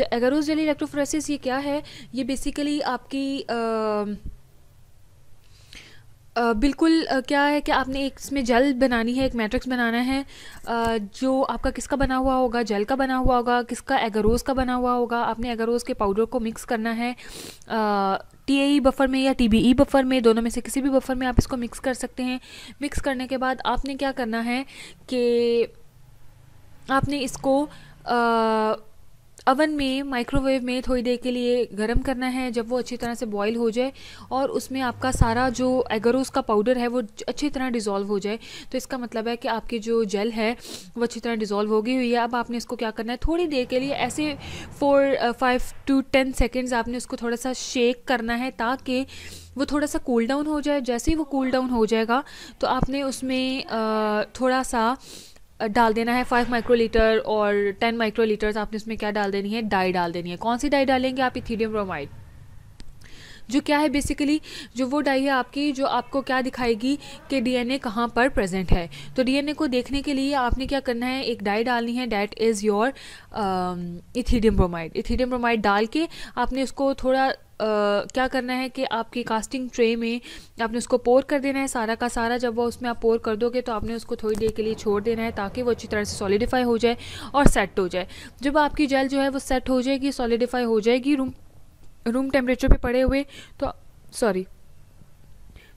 Agarose jail electrophoresis ये क्या है ये बेसिकली आपकी आ, आ, बिल्कुल आ, क्या है कि आपने एक इसमें जेल बनानी है एक मैट्रिक्स बनाना है आ, जो आपका किसका बना हुआ होगा जेल का बना हुआ होगा किसका एगारोस का बना हुआ होगा आपने एगारोस के पाउडर को मिक्स करना है टी ए बफ़र में या टी बी ई बफ़र में दोनों में से किसी भी बफ़र में आप इसको मिक्स कर सकते हैं मिक्स करने के बाद आपने क्या करना है कि आपने इसको अवन में माइक्रोवेव में थोड़ी देर के लिए गर्म करना है जब वो अच्छी तरह से बॉईल हो जाए और उसमें आपका सारा जो एगरोस का पाउडर है वो अच्छी तरह डिज़ोल्व हो जाए तो इसका मतलब है कि आपकी जो जेल है वो अच्छी तरह डिज़ोल्व हो गई हुई है अब आपने इसको क्या करना है थोड़ी देर के लिए ऐसे four five to ten seconds आपने उसको थोड़ा सा शेक करना है ताकि वो थोड़ा सा कूल डाउन हो जाए जैसे ही वो कूल डाउन हो जाएगा तो आपने उसमें uh, थोड़ा सा डाल देना है फाइव माइक्रोलीटर और टेन माइक्रोलीटर्स आपने इसमें क्या डाल देनी है डाई डाल देनी है कौन सी डाई डालेंगे आप इथीडियम ब्रोमाइड जो क्या है बेसिकली जो वो डाई है आपकी जो आपको क्या दिखाएगी कि डीएनए कहाँ पर प्रेजेंट है तो डीएनए को देखने के लिए आपने क्या करना है एक डाई डालनी है that is your ethidium bromide ethidium bromide डाल के आपने उसको थोड़ा क्या करना है कि आपकी कास्टिंग ट्रे में आपने उसको पोर कर देना है सारा का सारा जब वो उसमें आप पोर कर दोगे तो आपने उसको थोड़ी देर के लिए छोड़ देना है ताकि वो अच्छी तरह से सॉलिडिफाई हो जाए और सेट हो जाए जब आपकी जेल जो है वो सेट हो जाएगी सॉलिडिफाई हो जाएगी रूम रूम टेम्परेचर पर पड़े हुए तो सॉरी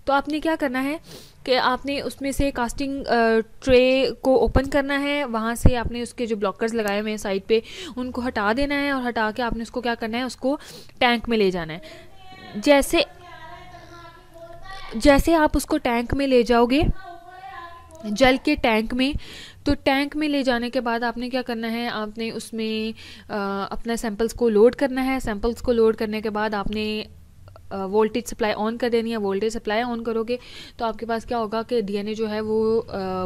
तो आपने क्या करना है कि आपने उसमें से कास्टिंग ट्रे को ओपन करना है वहाँ से आपने उसके जो ब्लॉकर्स लगाए हुए हैं साइड पे उनको हटा देना है और हटा के आपने उसको क्या करना है उसको टैंक में ले जाना है जैसे जैसे आप उसको टैंक में ले जाओगे जल के टैंक में तो टैंक में ले जाने के बाद आपने क्या करना है आपने उसमें अपना सैम्पल्स को लोड करना है सैम्पल्स को लोड करने के बाद आपने वोल्टेज सप्लाई ऑन कर देनी है वोल्टेज सप्लाई ऑन करोगे तो आपके पास क्या होगा कि डीएनए जो है वो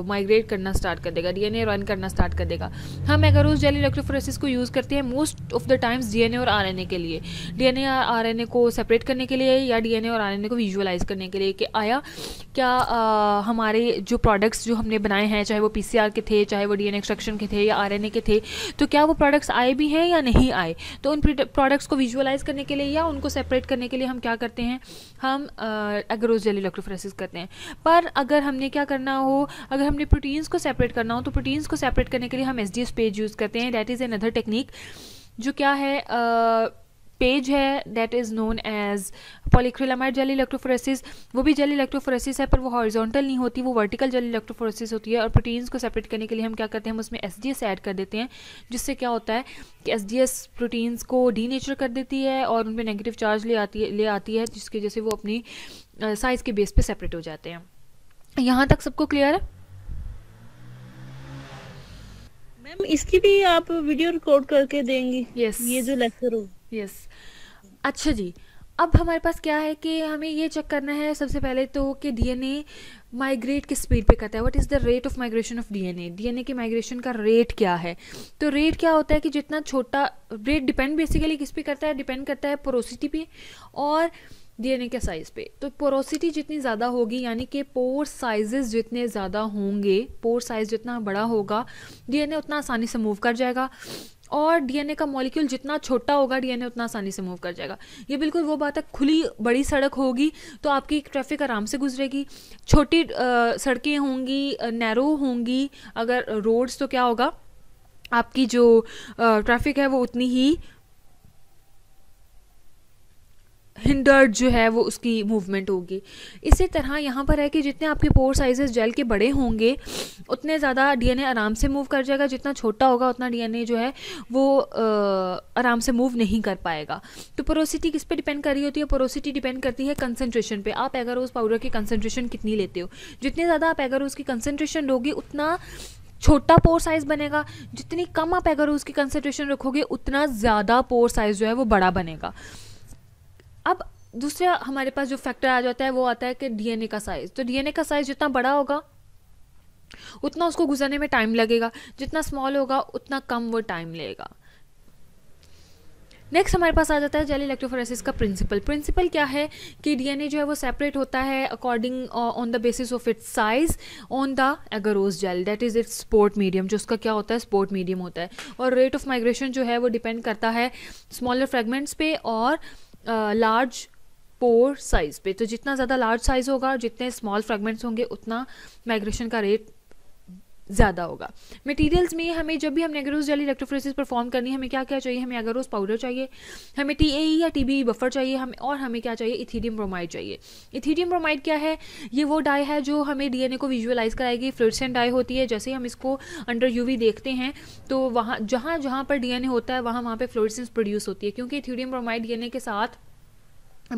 माइग्रेट करना स्टार्ट कर देगा डीएनए रन करना स्टार्ट कर देगा हम अगर उस जेल इलेक्ट्रोफोरेसिस को यूज़ करते हैं most of the times DNA और आरएनए के लिए डीएनए और आर को सेपरेट करने के लिए या डी और आर को विजुअलाइज करने के लिए कि आया क्या आ, हमारे जो प्रोडक्ट्स जो हमने बनाए हैं चाहे वो पी के थे चाहे वो डी एन के थे या आर के थे तो क्या वो प्रोडक्ट्स आए भी हैं या नहीं आए तो उन प्रोडक्ट्स को विजुअलाइज करने के लिए या उनको सेपरेट करने के लिए हम क्या करते हैं हम एग्रोज जेल इलेक्ट्रोफ्रेसिस करते हैं पर अगर हमने क्या करना हो अगर हमने प्रोटीन्स को सेपरेट करना हो तो प्रोटीन्स को सेपरेट करने के लिए हम एस पेज यूज़ करते हैं डैट इज़ एन टेक्निक जो क्या है uh, पेज है that is known as polyacrylamide gel electrophoresis वो भी जेली इलेक्ट्रोफोरेसिस है पर वो हॉरिजॉन्टल नहीं होती वो वर्टिकल जेली इलेक्ट्रोफोरेसिस होती है और प्रोटीन्स को सेपरेट करने के लिए हम क्या करते हैं हम उसमें एस डी एस ऐड कर देते हैं जिससे क्या होता है कि एस डी एस प्रोटीन्स को डी कर देती है और उनमें नेगेटिव चार्ज ले आती है ले आती है जिसकी वजह से वो अपनी साइज़ के बेस पर सेपरेट हो जाते हैं यहाँ तक सबको क्लियर है मैम इसकी भी आप वीडियो रिकॉर्ड करके देंगी यस yes. ये जो लेक्चर हो यस अच्छा जी अब हमारे पास क्या है कि हमें ये चेक करना है सबसे पहले तो कि डीएनए माइग्रेट किस स्पीड पे करता है what is the rate of migration of DNA DNA की माइग्रेशन का रेट क्या है तो रेट क्या होता है कि जितना छोटा रेट डिपेंड बेसिकली किस पे करता है डिपेंड करता है पोरोसिटी पे और डीएनए के साइज़ पे तो पोरोसिटी जितनी ज़्यादा होगी यानी कि पोर साइजेस जितने ज़्यादा होंगे पोर साइज़ जितना बड़ा होगा डीएनए उतना आसानी से मूव कर जाएगा और डीएनए का मॉलिक्यूल जितना छोटा होगा डीएनए उतना आसानी से मूव कर जाएगा ये बिल्कुल वो बात है खुली बड़ी सड़क होगी तो आपकी ट्रैफिक आराम से गुजरेगी छोटी सड़कें होंगी नैरो होंगी अगर रोड्स तो क्या होगा आपकी जो ट्रैफिक है वो उतनी ही हिंडर्ड जो है वो उसकी मूवमेंट होगी इसी तरह यहाँ पर है कि जितने आपके पोर साइजेस जेल के बड़े होंगे उतने ज़्यादा डीएनए आराम से मूव कर जाएगा जितना छोटा होगा उतना डीएनए जो है वो आराम से मूव नहीं कर पाएगा तो पोरोसिटी किस पे डिपेंड कर रही होती है पोरोसिटी डिपेंड करती है कंसनट्रेशन पर आप एगरोज पाउडर की कंसनट्रेशन कितनी लेते हो जितने ज़्यादा आप एगरोज की कंसनट्रेशन लोगे उतना छोटा पोर साइज़ बनेगा जितनी कम आप एगरोज़ की कंसनट्रेशन रखोगे उतना ज़्यादा पोर साइज़ जो है वो बड़ा बनेगा अब दूसरा हमारे पास जो फैक्टर आ जाता है वो आता है कि डीएनए का साइज़ तो डीएनए का साइज़ जितना बड़ा होगा उतना उसको गुजरने में टाइम लगेगा जितना स्मॉल होगा उतना कम वो टाइम लेगा नेक्स्ट हमारे पास आ जाता है जेल इलेक्ट्रोफोरेसिस का प्रिंसिपल प्रिंसिपल क्या है कि डीएनए जो है वो सेपरेट होता है according on the basis of its size on the agarose gel that is its support medium जो उसका क्या होता है स्पोर्ट मीडियम होता है और रेट ऑफ माइग्रेशन जो है वो डिपेंड करता है स्मॉलर फ्रेगमेंट्स पे और लार्ज पोर साइज़ पे तो जितना ज़्यादा लार्ज साइज़ होगा जितने स्मॉल फ्रेगमेंट्स होंगे उतना माइग्रेशन का रेट ज़्यादा होगा मटेरियल्स में हमें जब भी हम एगरोज जेल इलेक्ट्रोफ्रेसिस परफॉर्म करनी है हमें क्या क्या चाहिए हमें एगरोज पाउडर चाहिए हमें टी ए e या टी बी बफर चाहिए हमें और हमें क्या चाहिए इथीडियम ब्रोमाइड चाहिए इथीडियम ब्रोमाइड क्या है ये वो डाई है जो हमें डी को विजुअलाइज कराएगी फ्लोरसेंट डाई होती है जैसे हम इसको अंडर यू देखते हैं तो वहाँ जहाँ जहाँ पर डी होता है वहाँ वहाँ पर फ्लोरसेंस प्रोड्यूस होती है क्योंकि इथीडियम ब्रोमाइड डी के साथ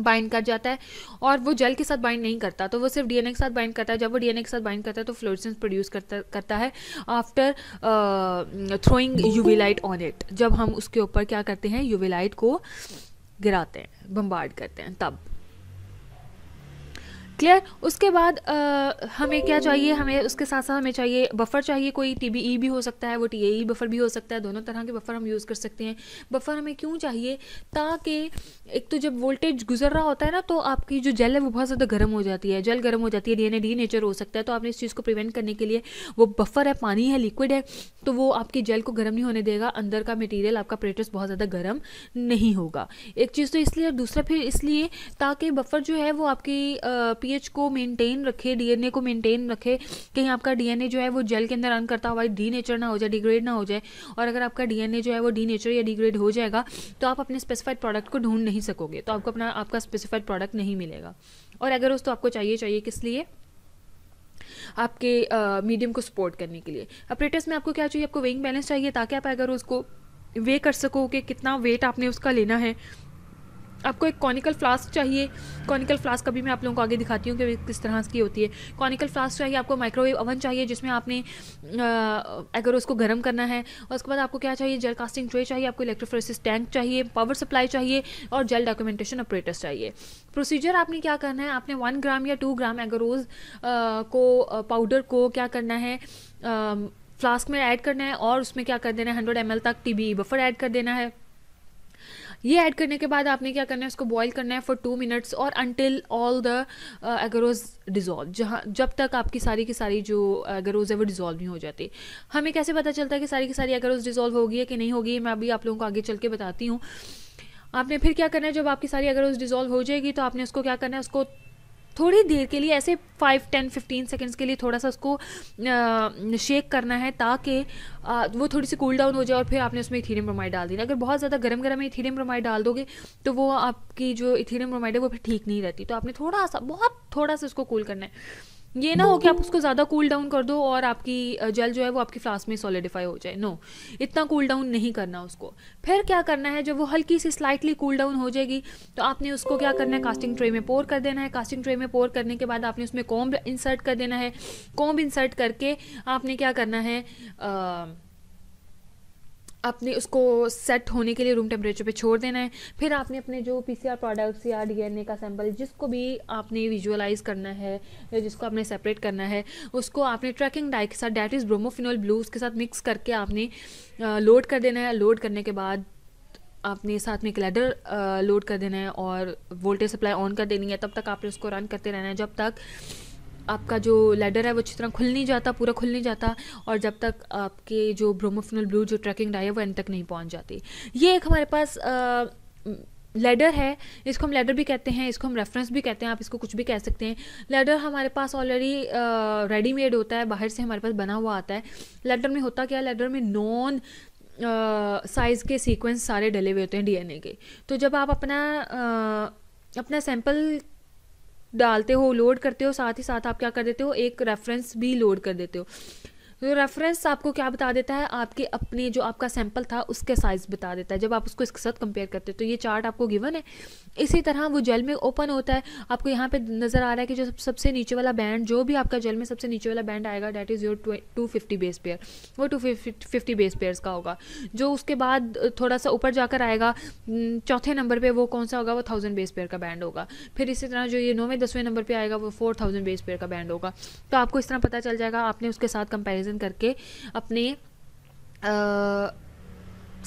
बाइंड कर जाता है और वो जेल के साथ बाइंड नहीं करता तो वो सिर्फ डीएनए के साथ बाइंड करता है जब वो डीएनए के साथ बाइंड करता है तो फ्लोरेसेंस प्रोड्यूस करता करता है after throwing UV light on it जब हम उसके ऊपर क्या करते हैं यूवी लाइट को गिराते हैं बम्बार्ड करते हैं तब क्लियर उसके बाद आ, हमें क्या चाहिए हमें उसके साथ साथ हमें चाहिए बफर चाहिए कोई टी e भी हो सकता है वो टी बफर e भी हो सकता है दोनों तरह के बफर हम यूज़ कर सकते हैं बफर हमें क्यों चाहिए ताकि एक तो जब वोल्टेज गुजर रहा होता है ना तो आपकी जो जेल है वो बहुत ज़्यादा गर्म हो जाती है जेल गर्म हो जाती है डी एन डी नेचर हो सकता है तो आपने इस चीज़ को प्रिवेंट करने के लिए वो बफर है पानी है लिक्विड है तो वो आपकी जेल को गर्म नहीं होने देगा अंदर का मटीरियल आपका प्लेटस बहुत ज़्यादा गर्म नहीं होगा एक चीज़ तो इसलिए और दूसरा फिर इसलिए ताकि बफर जो है वो आपकी पी पीएच को मेंटेन रखे डीएनए को मेंटेन रखे कहीं आपका डीएनए जो है वो जेल के अंदर अन करता हुआ डी नेचर ना हो जाए डिग्रेड ना हो जाए और अगर आपका डीएनए जो है वो डी नेचर या डिग्रेड हो जाएगा तो आप अपने स्पेसिफाइड प्रोडक्ट को ढूंढ नहीं सकोगे तो आपको अपना आपका स्पेसिफाइड प्रोडक्ट नहीं मिलेगा और अगर तो आपको चाहिए चाहिए किस लिए आपके मीडियम को सपोर्ट करने के लिए अपरेटर्स में आपको क्या चाहिए आपको वेइंग बैलेंस चाहिए ताकि आप अगर उसको वे कर सको कि कितना वेट आपने उसका लेना है आपको एक कॉनिकल फ्लास्क चाहिए कॉनिकल फ्लास्क अभी मैं आप लोगों को आगे दिखाती हूँ कि किस तरह की होती है कॉनिकल फ्लास्क चाहिए आपको माइक्रोवेव ओवन चाहिए जिसमें आपने अगर उसको गर्म करना है और उसके बाद आपको क्या चाहिए जेल कास्टिंग ट्रे चाहिए आपको इलेक्ट्रोफ्रेसिस टैंक चाहिए पावर सप्लाई चाहिए और जेल डॉक्यूमेंटेशन ऑपरेटर्स चाहिए प्रोसीजर आपने क्या करना है आपने वन ग्राम या टू ग्राम एगरोज को पाउडर को क्या करना है फ्लास्क में ऐड करना है और उसमें क्या कर देना है हंड्रेड एम तक टी बफर ऐड कर देना है ये ऐड करने के बाद आपने क्या करना है उसको बॉईल करना है फॉर टू मिनट्स और until all the agarose dissolve जहाँ जब तक आपकी सारी की सारी जो एगरोज uh, है वो डिजॉल्व नहीं हो जाती हमें कैसे पता चलता है कि सारी की सारी एगरोज डिजॉल्व होगी है कि नहीं होगी मैं अभी आप लोगों को आगे चल के बताती हूँ आपने फिर क्या करना है जब आपकी सारी अगर उस डिज़ोल्व हो जाएगी तो आपने उसको क्या करना है उसको थोड़ी देर के लिए ऐसे फाइव टेन फिफ्टीन सेकेंड्स के लिए थोड़ा सा उसको शेक करना है ताकि वो थोड़ी सी कूल डाउन हो जाए और फिर आपने उसमें इथीरियम ब्रोमाइड डाल देना अगर बहुत ज़्यादा गर्म गर्म इथीरियम ब्रोमाइड डाल दोगे तो वो आपकी जो इथीरियम ब्रोमाइड है वो फिर ठीक नहीं रहती तो आपने थोड़ा सा बहुत थोड़ा सा उसको कूल करना है ये ना हो कि आप उसको ज़्यादा कूल डाउन कर दो और आपकी जेल जो है वो आपकी फ्लास्क में सॉलिडिफाई हो जाए नो no, इतना कूल डाउन नहीं करना उसको फिर क्या करना है जब वो हल्की सी स्लाइटली कूल डाउन हो जाएगी तो आपने उसको क्या करना है कास्टिंग ट्रे में पोर कर देना है कास्टिंग ट्रे में पोर करने के बाद आपने उसमें कॉम्ब इंसर्ट कर देना है कॉम्ब इंसर्ट करके आपने क्या करना है आ, आपने उसको सेट होने के लिए रूम टेम्परेचर पे छोड़ देना है फिर आपने अपने जो पीसीआर प्रोडक्ट्स या डीएनए का सैंपल जिसको भी आपने विजुअलाइज करना है या जिसको आपने सेपरेट करना है उसको आपने ट्रैकिंग डाई के साथ डैट इज़ ब्रोमोफिनोल ब्लू उसके साथ मिक्स करके आपने लोड कर देना है लोड करने के बाद आपने साथ में एक लेडर लोड कर देना है और वोल्टेज सप्लाई ऑन कर देनी है तब तक आपने उसको रन करते रहना है जब तक आपका जो लेडर है वो अच्छी तरह खुल नहीं जाता पूरा खुल नहीं जाता और जब तक आपके जो ब्रोमोफिनल ब्लू जो ट्रैकिंग डाई है वो एंड तक नहीं पहुँच जाती ये एक हमारे पास आ, लेडर है इसको हम लेडर भी कहते हैं इसको हम रेफरेंस भी कहते हैं आप इसको कुछ भी कह सकते हैं लेडर हमारे पास ऑलरेडी रेडीमेड होता है बाहर से हमारे पास बना हुआ आता है लेडर में होता क्या लेडर में नॉन साइज़ के सीक्वेंस सारे डले हुए होते हैं डीएनए के तो जब आप अपना आ, अपना सैंपल डालते हो लोड करते हो साथ ही साथ आप क्या कर देते हो एक रेफरेंस भी लोड कर देते हो रेफरेंस आपको क्या बता देता है आपके अपने जो आपका सैंपल था उसके साइज़ बता देता है जब आप उसको इसके साथ कंपेयर करते हो तो ये चार्ट आपको गिवन है इसी तरह वो जेल में ओपन होता है आपको यहाँ पे नज़र आ रहा है कि जो सबसे नीचे वाला बैंड जो भी आपका जेल में सबसे नीचे वाला बैंड आएगा that is your two fifty base pair वो टू फिफ्टी बेस पेयर्स का होगा जो उसके बाद थोड़ा सा ऊपर जाकर आएगा चौथे नंबर पर वो कौन सा होगा वो थाउजेंड बेस पेयर का बैंड होगा फिर इसी तरह जो ये नौवें दसवें नंबर पर आएगा वो फोर थाउजेंड बेस पेयर का बैंड होगा तो आपको इस तरह पता चल जाएगा आपने उसके साथ कंपेरिजन कंपैरिजन करके अपने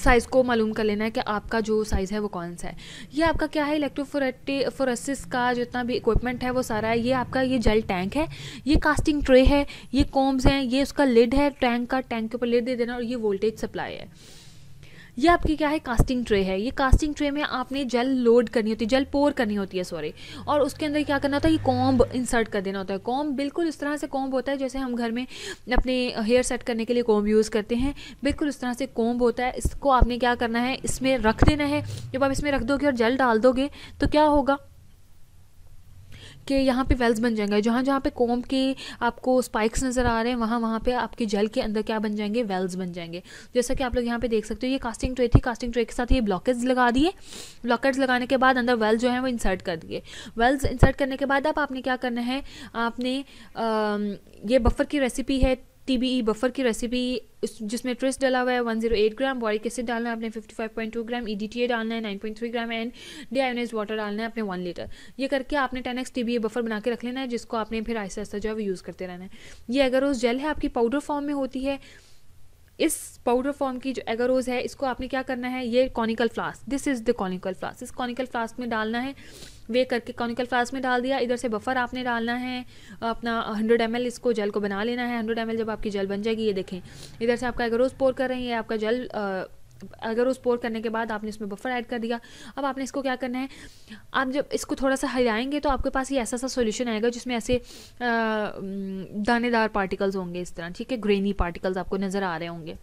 साइज़ को मालूम कर लेना है कि आपका जो साइज़ है वो कौन सा है ये आपका क्या है इलेक्ट्रोफोरेटी फोरेसिस का जितना भी इक्विपमेंट है वो सारा है ये आपका ये जेल टैंक है ये कास्टिंग ट्रे है ये कॉम्स हैं ये उसका लिड है टैंक का टैंक के ऊपर लिड दे देना और ये वोल्टेज सप्लाई है ये आपकी क्या है कास्टिंग ट्रे है ये कास्टिंग ट्रे में आपने जेल लोड करनी होती है जेल पोर करनी होती है सॉरी और उसके अंदर क्या करना होता है ये कॉम्ब इंसर्ट कर देना होता है कॉम्ब बिल्कुल इस तरह से कॉम्ब होता है जैसे हम घर में अपने हेयर सेट करने के लिए कॉम्ब यूज़ करते हैं बिल्कुल उस तरह से कॉम्ब होता है इसको आपने क्या करना है इसमें रख देना है जब आप इसमें रख दोगे और जेल डाल दोगे तो क्या होगा कि यहाँ पे वेल्स बन जाएंगे जहाँ जहाँ पे कॉम के आपको स्पाइक्स नज़र आ रहे हैं वहाँ वहाँ पे आपके जेल के अंदर क्या बन जाएंगे वेल्स बन जाएंगे जैसा कि आप लोग यहाँ पे देख सकते हो ये कास्टिंग ट्रे थी कास्टिंग ट्रे के साथ ये ब्लॉकेट्स लगा दिए ब्लॉकेट्स लगाने के बाद अंदर वेल्स जो है वो इंसर्ट कर दिए वेल्स इंसर्ट करने के बाद अब आपने क्या करना है आपने आ, ये बफर की रेसिपी है टी बफर e की रेसिपी जिसमें ट्रेस डाला हुआ है 108 ग्राम बॉरिक एसिड डालना है अपने 55.2 ग्राम ई e डालना है 9.3 ग्राम एंड डीआयोनाइज वाटर डालना है अपने वन लीटर ये करके आपने टेन एक्स बफर बना के रख लेना है जिसको आपने फिर आहिस्ता आहिस्ता जो है वो यूज़ करते रहना है ये एगरोज जेल है आपकी पाउडर फॉर्म में होती है इस पाउडर फॉर्म की जो एगरोज है इसको आपने क्या करना है ये conical flask this is the conical flask इस कॉनिकल फ्लास्क में डालना है वे करके कॉनिकल फ्लास्क में डाल दिया इधर से बफर आपने डालना है अपना हंड्रेड एम इसको जेल को बना लेना है हंड्रेड एम जब आपकी जेल बन जाएगी ये देखें इधर से आपका एगरोज पोर कर रही है आपका जेल अगर उस पोर करने के बाद आपने इसमें बफर ऐड कर दिया अब आपने इसको क्या करना है आप जब इसको थोड़ा सा हिलाएंगे तो आपके पास ये ऐसा सा सॉल्यूशन आएगा जिसमें ऐसे दानेदार पार्टिकल्स होंगे इस तरह ठीक है ग्रेनी पार्टिकल्स आपको नज़र आ रहे होंगे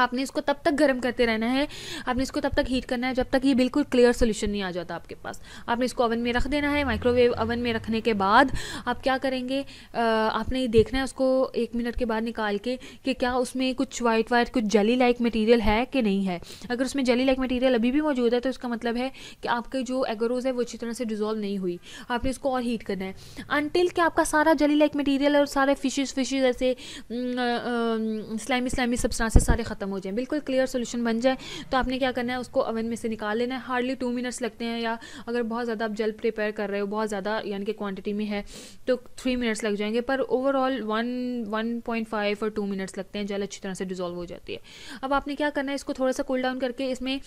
आपने इसको तब तक गर्म करते रहना है आपने इसको तब तक हीट करना है जब तक ये बिल्कुल क्लियर सोल्यूशन नहीं आ जाता आपके पास आपने इसको ओवन में रख देना है माइक्रोवेव ओवन में रखने के बाद आप क्या करेंगे आपने ये देखना है उसको एक मिनट के बाद निकाल के कि क्या उसमें कुछ वाइट वाइट कुछ जली लाइक मटीरियल है कि नहीं है अगर उसमें जली लाइक मटीरियल अभी भी मौजूद है तो इसका मतलब है कि आपके जो एगरोज है वो अच्छी तरह से डिजोल्व नहीं हुई आपने इसको और हीट करना है अनटिल कि आपका सारा जली लाइक मटीरियल और सारे फिशेज फिशेज ऐसे स्लाइमी स्लाइमी सब्सटांसेस सारे ख़त्म ख़त्म हो जाए बिल्कुल क्लियर सोल्यूशन बन जाए तो आपने क्या करना है उसको अवन में से निकाल लेना है हार्डली टू मिनट्स लगते हैं या अगर बहुत ज़्यादा आप जल प्रिपेयर कर रहे हो बहुत ज़्यादा यानी कि क्वान्टिटी में है तो थ्री मिनट्स लग जाएंगे पर overall one one point five और टू मिनट्स लगते हैं जल अच्छी तरह से डिजोल्व हो जाती है अब आपने क्या करना है इसको थोड़ा सा कूल डाउन करके इसमें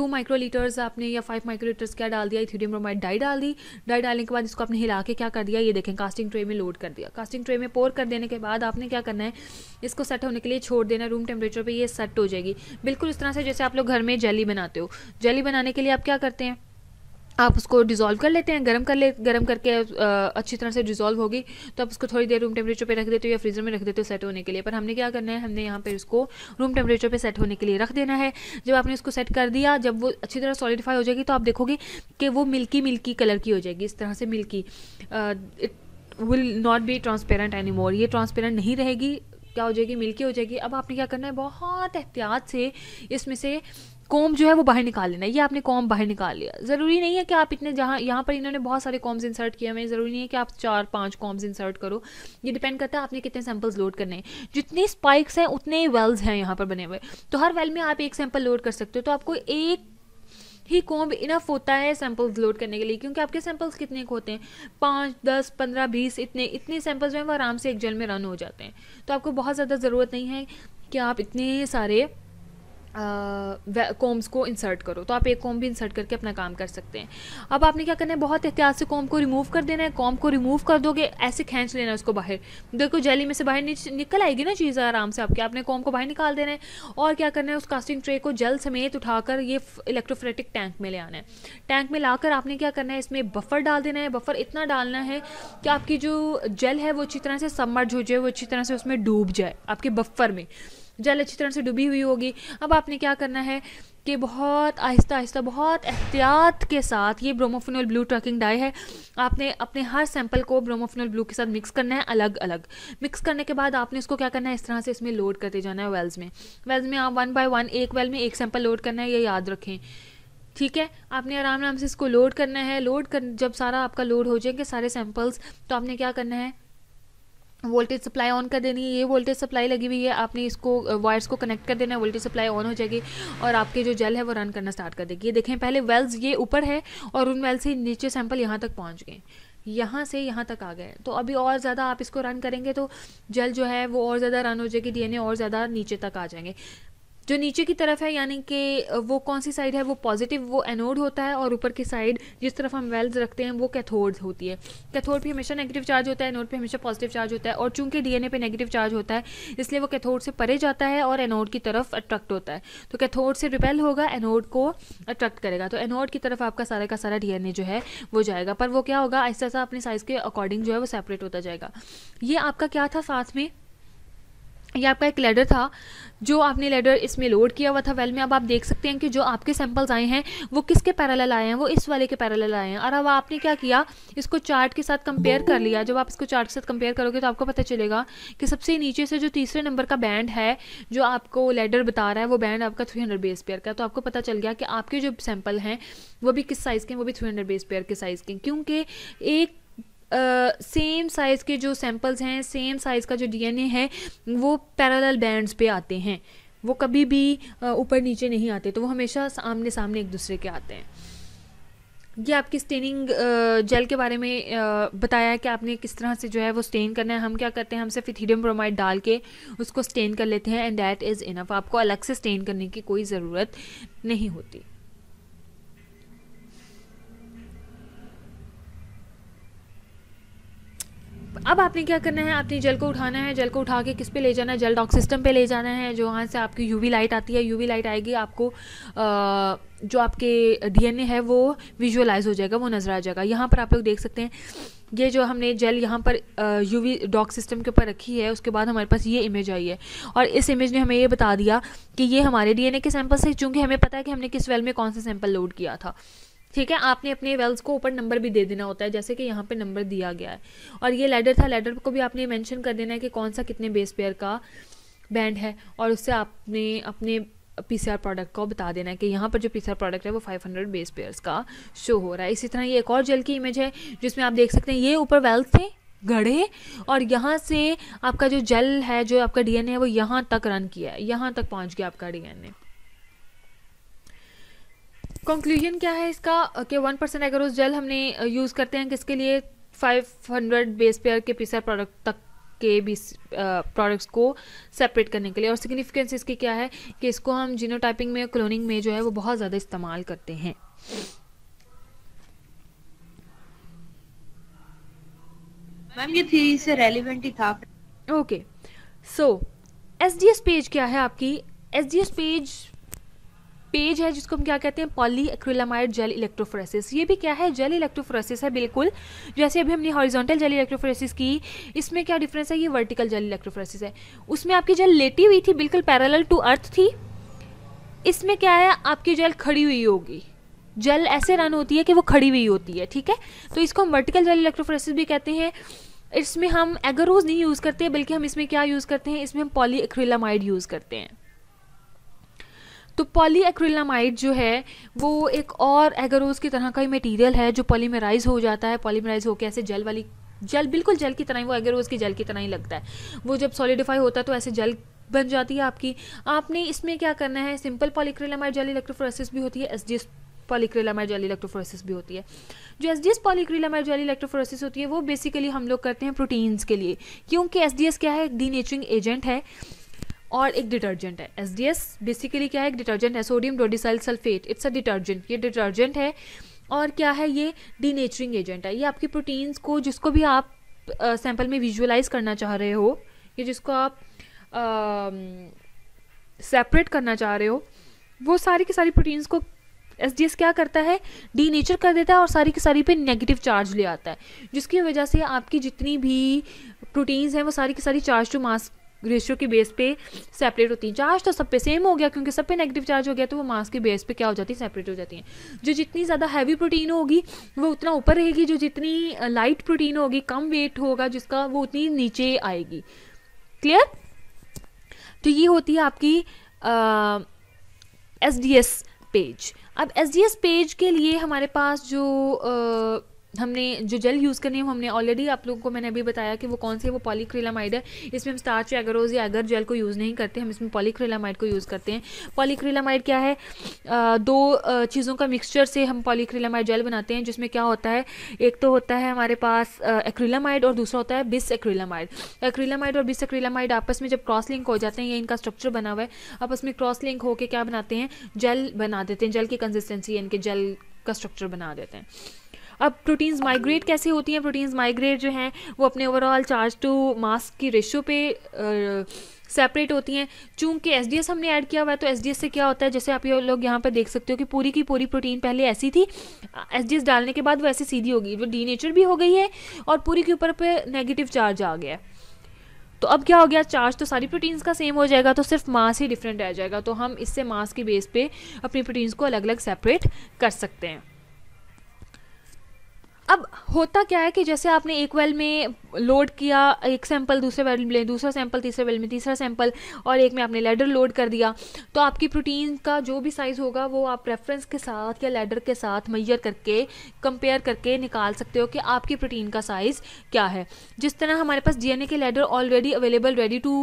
टू माइक्रो लीटर्स आपने या फाइव माइक्रो लीटर्स क्या डाल दिया थ्यूडियम ब्रोमाइड डाई डाल दी डाई डालने के बाद इसको आपने हिला के क्या कर दिया ये देखें कास्टिंग ट्रे में लोड कर दिया कास्टिंग ट्रे में पोर कर देने के बाद आपने क्या करना है इसको सेट होने के लिए छोड़ देना रूम टेम्परेचर पे ये सेट हो जाएगी बिल्कुल इस तरह से जैसे आप लोग घर में जेली बनाते हो जेली बनाने के लिए आप क्या करते हैं आप उसको डिज़ोल्व कर लेते हैं गर्म कर ले गर्म करके आ, अच्छी तरह से डिज़ोल्व होगी तो आप उसको थोड़ी देर रूम टेम्परेचर पे रख देते हो या फ्रीज़र में रख देते हो सेट होने के लिए पर हमने क्या करना है हमने यहाँ पे इसको रूम टेम्परेचर पे सेट होने के लिए रख देना है जब आपने इसको सेट कर दिया जब वो अच्छी तरह सॉलिडिफाई हो जाएगी तो आप देखोगे कि वो मिल्की मिल्की कलर की हो जाएगी इस तरह से milky will not be transparent any ये ट्रांसपेरेंट नहीं रहेगी क्या हो जाएगी मिल्की हो जाएगी अब आपने क्या करना है बहुत एहतियात से इसमें से कॉम जो है वो बाहर निकाल लेना ये आपने कॉम बाहर निकाल लिया ज़रूरी नहीं है कि आप इतने जहाँ यहाँ पर इन्होंने बहुत सारे कॉम्स इंसर्ट किए हैं ज़रूरी नहीं है कि आप चार पांच कॉम्स इंसर्ट करो ये डिपेंड करता है आपने कितने सैम्पल्स लोड करने हैं जितनी स्पाइक्स हैं उतने वेल्स हैं यहाँ पर बने हुए तो हर वेल में आप एक सैम्पल लोड कर सकते हो तो आपको एक ही कोम्ब इनफ होता है सैंपल्स लोड करने के लिए क्योंकि आपके सैम्पल्स कितने होते हैं पाँच दस पंद्रह बीस इतने इतने सैंपल्स जो हैं वो आराम से एक जल में रन हो जाते हैं तो आपको बहुत ज़्यादा ज़रूरत नहीं है कि आप इतने सारे कॉम्स को इंसर्ट करो तो आप एक कॉम भी इंसर्ट करके अपना काम कर सकते हैं अब आपने क्या करना है बहुत एहतियात से कॉम को रिमूव कर देना है कॉम को रिमूव कर दोगे ऐसे खींच लेना है उसको बाहर देखो जेली में से बाहर निकल आएगी ना चीज़ आराम से आपके आपने कॉम को बाहर निकाल देना है और क्या करना है उस कास्टिंग ट्रे को जल समेत उठाकर ये इलेक्ट्रोफ्रेटिक टैंक में ले आना है टैंक में ला आपने क्या करना है इसमें बफर डाल देना है बफर इतना डालना है कि आपकी जो जेल है वो अच्छी तरह से सबमर्ज हो जाए वो अच्छी तरह से उसमें डूब जाए आपके बफर में जल अच्छी तरह से डूबी हुई होगी अब आपने क्या करना है कि बहुत आहिस्ता आहिस्ता बहुत एहतियात के साथ ये ब्रोमोफिनोल ब्लू ट्रकिंग डाई है आपने अपने हर सैंपल को ब्रोमोफिनोल ब्लू के साथ मिक्स करना है अलग अलग मिक्स करने के बाद आपने इसको क्या करना है इस तरह से इसमें लोड करते जाना है वेल्स में वेल्स में आप वन बाय वन एक वेल में एक सैंपल लोड करना है ये याद रखें ठीक है आपने आराम आराम से इसको लोड करना है लोड कर जब सारा आपका लोड हो जाएंगे सारे सैंपल्स तो आपने क्या करना है वोल्टेज सप्लाई ऑन कर देनी है ये वोल्टेज सप्लाई लगी हुई है आपने इसको वायर्स को कनेक्ट कर देना है वोल्टेज सप्लाई ऑन हो जाएगी और आपके जो जेल है वो रन करना स्टार्ट कर देगी ये देखें पहले वेल्स ये ऊपर है और उन वेल्स से नीचे सैंपल यहाँ तक पहुँच गए यहाँ से यहाँ तक आ गए तो अभी और ज़्यादा आप इसको रन करेंगे तो जल जो है वो और ज़्यादा रन हो जाएगी डीएनए और ज़्यादा नीचे तक आ जाएंगे जो नीचे की तरफ है यानी कि वो कौन सी साइड है वो पॉजिटिव वो एनोड होता है और ऊपर की साइड जिस तरफ हम वेल्स रखते हैं वो कैथोड होती है कैथोड पे हमेशा नेगेटिव चार्ज होता है एनोड पे हमेशा पॉजिटिव चार्ज होता है और चूंकि डीएनए पे नेगेटिव चार्ज होता है इसलिए वो कैथोड से परे जाता है और एनोड की तरफ अट्रैक्ट होता है तो कैथोड से रिपेल होगा एनोड को अट्रैक्ट करेगा तो एनोड की तरफ आपका सारा का सारा डीएनए जो है वो जाएगा पर वो क्या होगा ऐसा ऐसा अपने साइज़ के अकॉर्डिंग जो है वो सेपरेट होता जाएगा ये आपका क्या था साथ में ये आपका एक लेडर था जो आपने लेडर इसमें लोड किया हुआ था वेल में अब आप देख सकते हैं कि जो आपके सैंपल्स आए हैं वो किसके पैरेलल आए हैं वो इस वाले के पैरेलल आए हैं और अब आपने क्या किया इसको चार्ट के साथ कंपेयर कर लिया जब आप इसको चार्ट के साथ कंपेयर करोगे तो आपको पता चलेगा कि सबसे नीचे से जो तीसरे नंबर का बैंड है जो आपको लेडर बता रहा है वो बैंड आपका थ्री हंड्रेड बेस पेयर का तो आपको पता चल गया कि आपके जो सैंपल हैं वो भी किस साइज़ के वो भी थ्री हंड्रेड बेस पेयर के साइज़ के क्योंकि एक सेम साइज़ के जो सैम्पल्स हैं सेम साइज़ का जो डीएनए है वो पैरेलल बैंड्स पे आते हैं वो कभी भी ऊपर नीचे नहीं आते तो वो हमेशा आमने सामने एक दूसरे के आते हैं ये आपकी स्टेनिंग जेल के बारे में बताया कि आपने किस तरह से जो है वो स्टेन करना है हम क्या करते हैं हम सिर्फ इथीडियम ब्रोमाइड डाल के उसको स्टेन कर लेते हैं एंड दैट इज़ इनफ आपको अलग से स्टेन करने की कोई ज़रूरत नहीं होती अब आपने क्या करना है आपने जल को उठाना है जल को उठा के किस पे ले जाना है जल डॉक सिस्टम पे ले जाना है जो वहाँ से आपकी यूवी लाइट आती है यूवी लाइट आएगी आपको आ, जो आपके डीएनए है वो विजुअलाइज हो जाएगा वो नज़र आ जाएगा यहाँ पर आप लोग देख सकते हैं ये जो हमने जेल यहाँ पर यूवी डॉक सिस्टम के ऊपर रखी है उसके बाद हमारे पास ये इमेज आई है और इस इमेज ने हमें ये बता दिया कि ये हमारे डीएनए के सैंपल से चूँकि हमें पता है कि हमने किस वेल में कौन सा सैंपल लोड किया था ठीक है आपने अपने वेल्स को ऊपर नंबर भी दे देना होता है जैसे कि यहाँ पे नंबर दिया गया है और ये लेडर था लेडर को भी आपने मेंशन कर देना है कि कौन सा कितने बेस पेयर का बैंड है और उससे आपने अपने पी प्रोडक्ट को बता देना है कि यहाँ पर जो पी प्रोडक्ट है वो 500 बेस पेयर्स का शो हो रहा है इसी तरह ये एक और जेल की इमेज है जिसमें आप देख सकते हैं ये ऊपर वेल्थ थे गढ़े और यहाँ से आपका जो जेल है जो आपका डी है वो यहाँ तक रन किया है यहाँ तक पहुँच गया आपका डी कंक्लूजन क्या है इसका कि वन परसेंट एग्रोस जेल हमने यूज़ करते हैं किसके लिए फाइव हंड्रेड बेस पेयर के पीसर प्रोडक्ट तक के भी प्रोडक्ट्स को सेपरेट करने के लिए और सिग्निफिकेंस इसकी क्या है कि इसको हम जीनोटाइपिंग में क्लोनिंग में जो है वो बहुत ज़्यादा इस्तेमाल करते हैं मैम ये थ्योरी से रेलिवेंट ही था okay so S D S page क्या है आपकी S D S page page है जिसको हम क्या कहते हैं पॉली एक्रिलामाइड जेल इलेक्ट्रोफोरेसिस ये भी क्या है जेल इलेक्ट्रोफोरेसिस है बिल्कुल जैसे अभी हमने हॉरिजॉन्टल जेल इलेक्ट्रोफोरेसिस की इसमें क्या डिफरेंस है ये वर्टिकल जेल इलेक्ट्रोफोरेसिस है उसमें आपकी जेल लेटी हुई थी बिल्कुल पैरल टू अर्थ थी इसमें क्या है आपकी जेल खड़ी हुई होगी जेल ऐसे रन होती है कि वो खड़ी हुई होती है ठीक है तो इसको हम वर्टिकल जेल इलेक्ट्रोफोरेसिस भी कहते हैं इसमें हम एगरोज नहीं यूज़ करते बल्कि हम इसमें क्या यूज़ करते हैं इसमें हम पॉली यूज़ करते हैं तो एक्रिलाइड जो है वो एक और एगरोज की तरह का ही मटेरियल है जो पॉलीमराइज हो जाता है पॉलीमराइज होकर ऐसे जल वाली जल बिल्कुल जल की तरह ही वो एगरोज की जल की तरह ही लगता है वो जब सॉलिडिफाई होता है तो ऐसे जल बन जाती है आपकी आपने इसमें क्या करना है सिंपल पॉलीक्रिलामाइड जल इलेक्ट्रोफोरेसिस भी होती है S D S polyacrylamide gel electrophoresis भी होती है जो S D S polyacrylamide gel electrophoresis होती है वो बेसिकली हम लोग करते हैं प्रोटीन्स के लिए क्योंकि एस डी एस क्या है डी नेचरिंग एजेंट है और एक डिटर्जेंट है एस डी एस बेसिकली क्या है एक डिटर्जेंट है sodium dodecyl sulphate it's a detergent ये डिटर्जेंट है और क्या है ये डीनेचरिंग एजेंट है ये आपकी प्रोटीन्स को जिसको भी आप सैंपल uh, में विजुअलाइज करना चाह रहे हो या जिसको आप सेपरेट uh, करना चाह रहे हो वो सारी की सारी प्रोटीन्स को एस क्या करता है डी नेचर कर देता है और सारी की सारी पे नेगेटिव चार्ज ले आता है जिसकी वजह से आपकी जितनी भी प्रोटीन्स हैं वो सारी की सारी चार्ज टू मास रेशियो के बेस पे सेपरेट होती हैं चार्ज तो सब पे सेम हो गया क्योंकि सब पे नेगेटिव चार्ज हो गया तो वो मास के बेस पे क्या हो जाती है सेपरेट हो जाती हैं जो जितनी ज़्यादा हैवी प्रोटीन होगी वो उतना ऊपर रहेगी जो जितनी लाइट प्रोटीन होगी कम वेट होगा जिसका वो उतनी नीचे आएगी क्लियर तो ये होती है आपकी एस डी एस पेज अब एस डी एस पेज के लिए हमारे पास जो आ, हमने जो जेल यूज़ करनी है वो हमने ऑलरेडी आप लोगों को मैंने अभी बताया कि वो कौन सी है वो पॉलीक्रिलामाइड है इसमें हम स्टार्च एगरोज या एगर जेल को यूज़ नहीं करते हम इसमें पॉलीक्रिलामाइड को यूज़ करते हैं पॉलीक्रिलामाइड क्या है दो चीज़ों का मिक्सचर से हम पॉलीक्रिलामाइड जेल बनाते हैं जिसमें क्या होता है एक तो होता है हमारे पास एक्रिलामाइड और दूसरा होता है बिस एक्रिलामाइड एक्रिलामाइड और बिस एक्रिलामाइड आपस में जब क्रॉस लिंक हो जाते हैं या इनका स्ट्रक्चर बना हुआ है आपस में क्रॉस लिंक होकर क्या बनाते हैं जेल बना देते हैं जेल की कंसिस्टेंसी इनके जेल का स्ट्रक्चर बना देते हैं अब प्रोटीन्स माइग्रेट कैसे होती हैं प्रोटीन्स माइग्रेट जो हैं वो अपने ओवरऑल चार्ज टू मास की रेशो पे सेपरेट होती हैं चूँकि एस डी एस हमने ऐड किया हुआ है तो एस डी एस से क्या होता है जैसे आप ये लोग यहाँ पर देख सकते हो कि पूरी की पूरी प्रोटीन पहले ऐसी थी एस डी एस डालने के बाद वो ऐसी सीधी होगी वो डी नेचर भी हो गई है और पूरी के ऊपर पे नेगेटिव चार्ज आ गया है तो अब क्या हो गया चार्ज तो सारी प्रोटीन्स का सेम हो जाएगा तो सिर्फ मास ही डिफरेंट रह जाएगा तो हम इससे मास के बेस पे अपनी प्रोटीन्स को अलग अलग सेपरेट कर सकते हैं अब होता क्या है कि जैसे आपने एक वेल में लोड किया एक सैंपल दूसरे वेल में दूसरा सैंपल तीसरे वेल में तीसरा सैंपल और एक में आपने लेडर लोड कर दिया तो आपकी प्रोटीन का जो भी साइज़ होगा वो आप रेफरेंस के साथ या लेडर के साथ मैयर करके कंपेयर करके निकाल सकते हो कि आपकी प्रोटीन का साइज़ क्या है जिस तरह हमारे पास डी के ladder already available ready to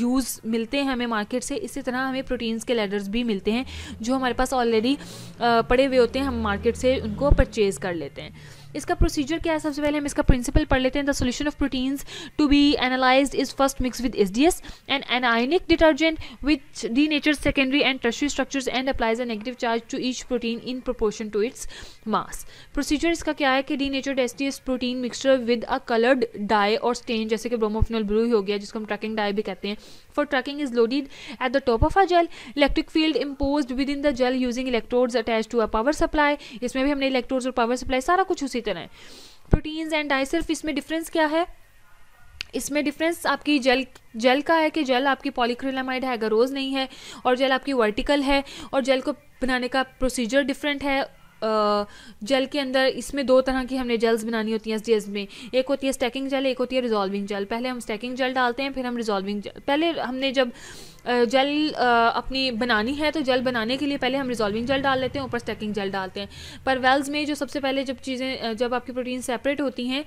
use मिलते हैं हमें मार्केट से इसी तरह हमें प्रोटीन्स के लेडर्स भी मिलते हैं जो हमारे पास ऑलरेडी uh, पड़े हुए होते हैं हम मार्केट से उनको परचेज़ कर लेते हैं इसका प्रोसीजर क्या है सबसे पहले हम इसका प्रिंसिपल पढ़ लेते हैं the solution of proteins to be analyse is first mix with S D S and anionic detergent which denature secondary and tertiary structures and applies a negative charge to each protein in proportion to its mass procedure इसका क्या है कि denature S D S protein mixture with a coloured dye और stain जैसे कि ब्रोमोफिनल blue हो गया जिसको हम ट्रैकिंग डाई भी कहते हैं for tracking is loaded at the top of a gel electric field imposed within the gel using electrodes attached to a power supply इसमें भी हमने electrodes और power supply सारा कुछ उसी तरह है प्रोटीन्स एंड डाई सिर्फ इसमें difference क्या है इसमें डिफरेंस आपकी जेल जेल का है कि जेल आपकी पॉलीक्रिलामाइड है अगर रोज़ नहीं है और जेल आपकी वर्टिकल है और जेल को बनाने का प्रोसीजर डिफरेंट है जेल के अंदर इसमें दो तरह की हमने जेल्स बनानी होती हैं एस में एक होती है स्टैकिंग जेल एक होती है रिजॉल्विंग जेल पहले हम स्टैकिंग जेल डालते हैं फिर हम रिजॉल्विंग जेल पहले हमने जब जेल अपनी बनानी है तो जेल बनाने के लिए पहले हम रिजॉल्विंग जेल डाल लेते हैं ऊपर स्टैकिंग जेल डालते हैं पर वेल्स में जो सबसे पहले जब चीज़ें जब आपकी प्रोटीन सेपरेट होती हैं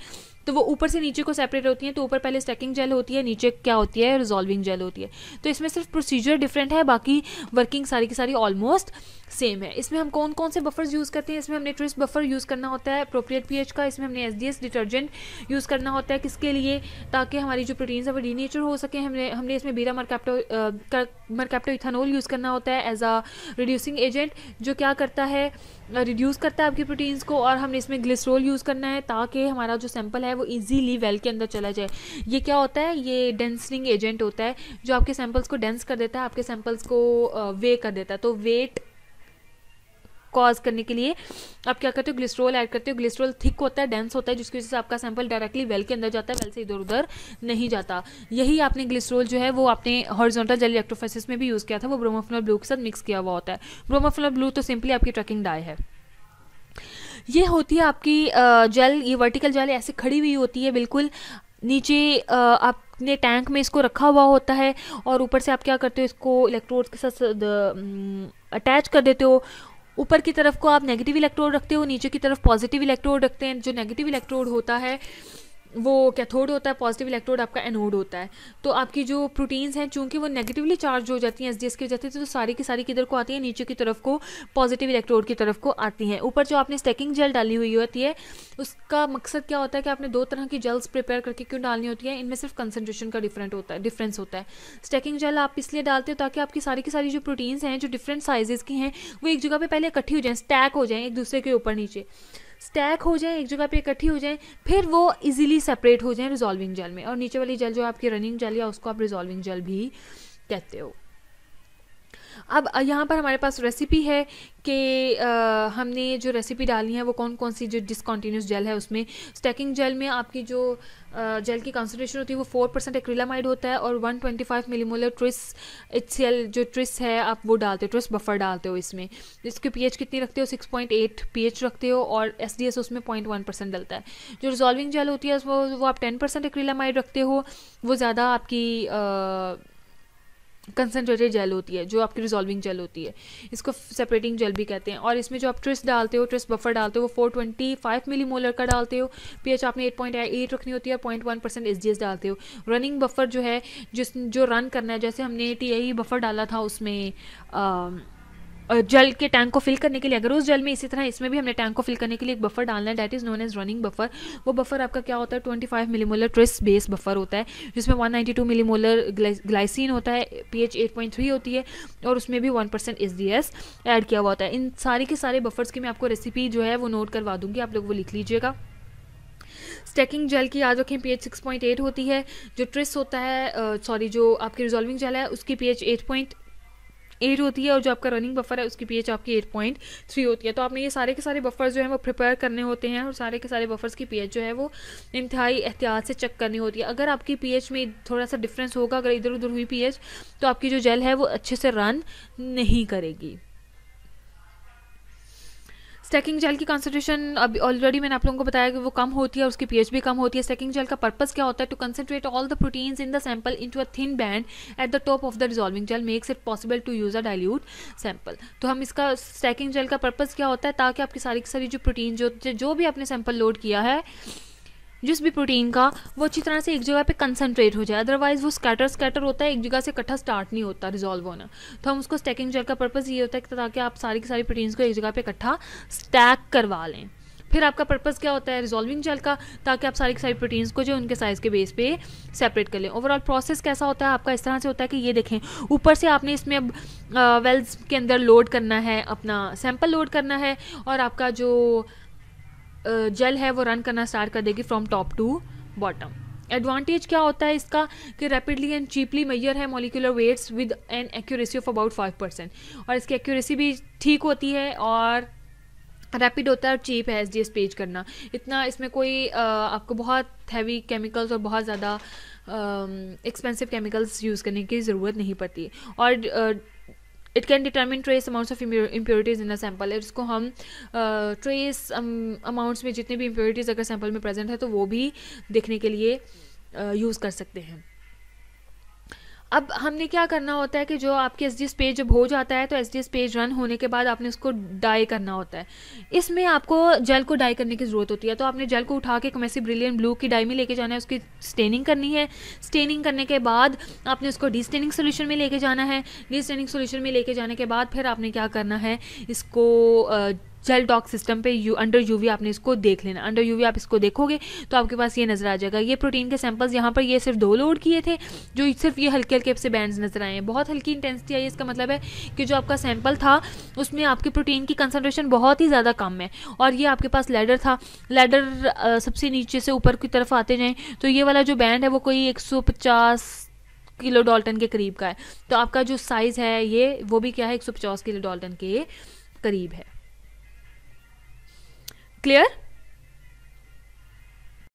तो वो ऊपर से नीचे को सेपरेट होती हैं तो ऊपर पहले स्टैकिंग जेल होती है नीचे क्या होती है रिजॉल्विंग जेल होती है तो इसमें सिर्फ प्रोसीजर डिफरेंट है बाकी वर्किंग सारी की सारी ऑलमोस्ट सेम है इसमें हम कौन कौन से बफर्स यूज़ करते हैं इसमें हमने ट्रिस बफर यूज़ करना होता है अप्रोप्रिएट पी का इसमें हमने एस डिटर्जेंट यूज़ करना होता है किसके लिए ताकि हमारी जो प्रोटीन्स है वो डी हो सके हमने हमने इसमें बीरा मरकैप्टो मरकैप्टो इथानोल यूज़ करना होता है एज अ रिड्यूसिंग एजेंट जो क्या करता है रिड्यूस करता है आपके प्रोटीन्स को और हमने इसमें ग्लिसरोल यूज़ करना है ताकि हमारा जो सैंपल है वो ईजीली वेल के अंदर चला जाए ये क्या होता है ये डेंसनिंग एजेंट होता है जो आपके सैम्पल्स को डेंस कर देता है आपके सैम्पल्स को वे कर देता है तो वेट कॉज करने के लिए आप क्या करते हो ग्लिस्ट्रोल ऐड करते हो ग्लिस्ट्रोल थिक होता है डेंस होता है जिसकी वजह से आपका सैंपल डायरेक्टली वेल के अंदर जाता है वेल से इधर उधर नहीं जाता यही आपने ग्लिस्ट्रोल जो है वो आपने हॉर्जोंटल जेल इलेक्ट्रोफेसिस में भी यूज़ किया था वो ब्रोमोफिनल ब्लू के साथ मिक्स किया हुआ होता है ब्रोमोफिनल ब्लू तो सिंपली आपकी ट्रैकिंग डाई है ये होती है आपकी जेल ये वर्टिकल जेल ऐसे खड़ी हुई होती है बिल्कुल नीचे आपने टैंक में इसको रखा हुआ होता है और ऊपर से आप क्या करते हो इसको इलेक्ट्रोड्स के साथ अटैच कर देते हो ऊपर की तरफ को आप नेगेटिव इलेक्ट्रोड रखते हो नीचे की तरफ पॉजिटिव इलेक्ट्रोड रखते हैं जो नेगेटिव इलेक्ट्रोड होता है वो कैथोड होता है पॉजिटिव इलेक्ट्रोड आपका एनोड होता है तो आपकी जो प्रोटीन्स हैं चूंकि वो नेगेटिवली चार्ज हो जाती हैं एस की वजह से तो सारी की सारी किधर को आती है नीचे की तरफ को पॉजिटिव इलेक्ट्रोड की तरफ को आती हैं ऊपर जो आपने स्टैकिंग जेल डाली हुई होती है उसका मकसद क्या होता है कि आपने दो तरह की जेल्स प्रिपेयर करके क्यों डालनी होती है इनमें सिर्फ कंसनट्रेशन का डिफरेंट होता है डिफरेंस होता है स्टैकिंग जेल आप इसलिए डालते हो ताकि आपकी सारी की सारी जो प्रोटीन्स हैं जो डिफरेंट साइजेज़ की हैं वो एक जगह पर पहले इकट्ठी हो जाएँ स्टैक हो जाएँ एक दूसरे के ऊपर नीचे स्टैक हो जाएँ एक जगह पे इकट्ठी हो जाएँ फिर वो इजीली सेपरेट हो जाएं रिजॉल्विंग जेल में और नीचे वाली जेल जो आपकी रनिंग जेल या उसको आप रिजॉल्विंग जेल भी कहते हो अब यहाँ पर हमारे पास रेसिपी है कि हमने जो रेसिपी डाली है वो कौन कौन सी जो डिसकॉन्टीन्यूस जेल है उसमें स्टैकिंग जेल में आपकी जो जेल की कॉन्सेंट्रेशन होती है वो फोर परसेंट एक्रीलामाइड होता है और one twenty five millimolar Tris H जो ट्रिस है आप वो डालते हो ट्रिस बफर डालते हो इसमें इसकी पी कितनी रखते हो सिक्स पॉइंट एट पी रखते हो और एस डी एस उसमें पॉइंट वन परसेंट डलता है जो रिजॉल्विंग जेल होती है वो वो आप टेन परसेंट एक्रिलामाइड रखते हो वो ज़्यादा आपकी आ, कंसनट्रेटेड जेल होती है जो आपकी रिजॉल्विंग जेल होती है इसको सेपरेटिंग जेल भी कहते हैं और इसमें जो आप ट्रिस डालते हो ट्रिस बफर डालते हो वो four twenty five millimolar का डालते हो पीएच आपने एट पॉइंट एट रखनी होती है और पॉइंट वन परसेंट एस डालते हो रनिंग बफर जो है जिस जो रन करना है जैसे हमने टी बफर e डाला था उसमें आ, जल के टैंक को फिल करने के लिए अगर उस जल में इसी तरह इसमें भी हमने टैंक को फिल करने के लिए एक बफर डालना है that is known as running buffer वो बफर आपका क्या होता है twenty five millimolar Tris base buffer होता है जिसमें one ninety two millimolar glycine होता है P H eight point three होती है और उसमें भी one percent S D S add किया हुआ होता है इन सारे के सारे बफर्स की मैं आपको रेसिपी जो है वो नोट करवा दूँगी आप लोग वो लिख लीजिएगा स्टैकिंग जेल की याद रखें पीएच 6.8 होती है जो ट्रिस होता है सॉरी जो आपकी रिजॉल्विंग जेल है उसकी पीएच एट होती है और जो आपका रनिंग बफर है उसकी पी आपकी एट पॉइंट थ्री होती है तो आपने ये सारे के सारे बफर जो है वो प्रिपेयर करने होते हैं और सारे के सारे बफर्स की पी जो है वो इंतहाई एहतियात से चेक करनी होती है अगर आपकी पी में थोड़ा सा डिफरेंस होगा अगर इधर उधर हुई पी तो आपकी जो जेल है वो अच्छे से रन नहीं करेगी स्टैकिंग जेल की कॉन्सेंट्रेशन अभी ऑलरेडी मैंने आप लोगों को बताया कि वो कम होती है और उसकी पीएच भी कम होती है स्टैकिंग जेल का पर्पस क्या होता है to concentrate all the proteins in the sample to a thin band at the top of the resolving gel makes it possible to use a dilute sample तो हम इसका स्टैकिंग जेल का purpose क्या होता है ताकि आपकी सारी सारी जो प्रोटीन जो जो भी आपने सैंपल लोड किया है जिस भी प्रोटीन का वो अच्छी तरह से एक जगह पे कंसनट्रेट हो जाए अदरवाइज वो स्कैटर स्कैटर होता है एक जगह से इकट्ठा स्टार्ट नहीं होता रिजॉल्व होना तो हम उसको स्टैकिंग जेल का पर्पज़ ये होता है कि ताकि आप सारी की सारी प्रोटीन्स को एक जगह पे इकट्ठा स्टैक करवा लें फिर आपका पर्पज़ क्या होता है रिजॉल्विंग जेल का ताकि आप सारी की सारी प्रोटीन्स को जो उनके साइज़ के बेस पे सेपरेट कर लें ओवरऑल प्रोसेस कैसा होता है आपका इस तरह से होता है कि ये देखें ऊपर से आपने इसमें अब वेल्स के अंदर लोड करना है अपना सैम्पल लोड करना है और आपका जो जेल है वो रन करना स्टार्ट कर देगी from top to bottom advantage क्या होता है इसका कि रैपिडली एंड चीपली मैयर है molecular weights with an accuracy of about five percent और इसकी एक्यूरेसी भी ठीक होती है और रैपिड होता है और चीप है एस डी एस पेज करना इतना इसमें कोई आ, आपको बहुत हैवी केमिकल्स और बहुत ज़्यादा एक्सपेंसिव केमिकल्स यूज़ करने की ज़रूरत नहीं पड़ती और it can determine trace amounts of impurities in the sample इसको हम ट्रेस अमाउंट्स में जितने भी इम्प्योरिटीज़ अगर सैम्पल में प्रेजेंट है तो वो भी देखने के लिए यूज़ कर सकते हैं अब हमने क्या करना होता है कि जो आपके एस डी एस पेज जब हो जाता है तो S D S page run होने के बाद आपने उसको डाई करना होता है इसमें आपको जेल को डाई करने की ज़रूरत होती है तो आपने जेल को उठा के कमेसी ब्रिलियन ब्लू की डाई में लेके जाना है उसकी स्टेनिंग करनी है स्टेनिंग करने के बाद आपने उसको डी स्टेनिंग सोल्यूशन में लेके जाना है डी स्टेनिंग सोल्यूशन में लेके जाने के बाद फिर आपने क्या करना है इसको जेल डॉक सिस्टम पे यू अंडर यूवी आपने इसको देख लेना अंडर यूवी आप इसको देखोगे तो आपके पास ये नज़र आ जाएगा ये प्रोटीन के सैंपल्स यहाँ पर ये सिर्फ दो लोड किए थे जो सिर्फ ये हल्के हल्के से बैंड नज़र आए हैं बहुत हल्की इंटेंसिटी आई है इसका मतलब है कि जो आपका सैंपल था उसमें आपके प्रोटीन की कंसनट्रेशन बहुत ही ज़्यादा कम है और ये आपके पास लेडर था लेडर सबसे नीचे से ऊपर की तरफ आते जाएँ तो ये वाला जो बैंड है वो कोई पचास किलो डॉल्टन के करीब का है तो आपका जो साइज़ है ये वो भी क्या है पचास किलो डॉल्टन के करीब है क्लियर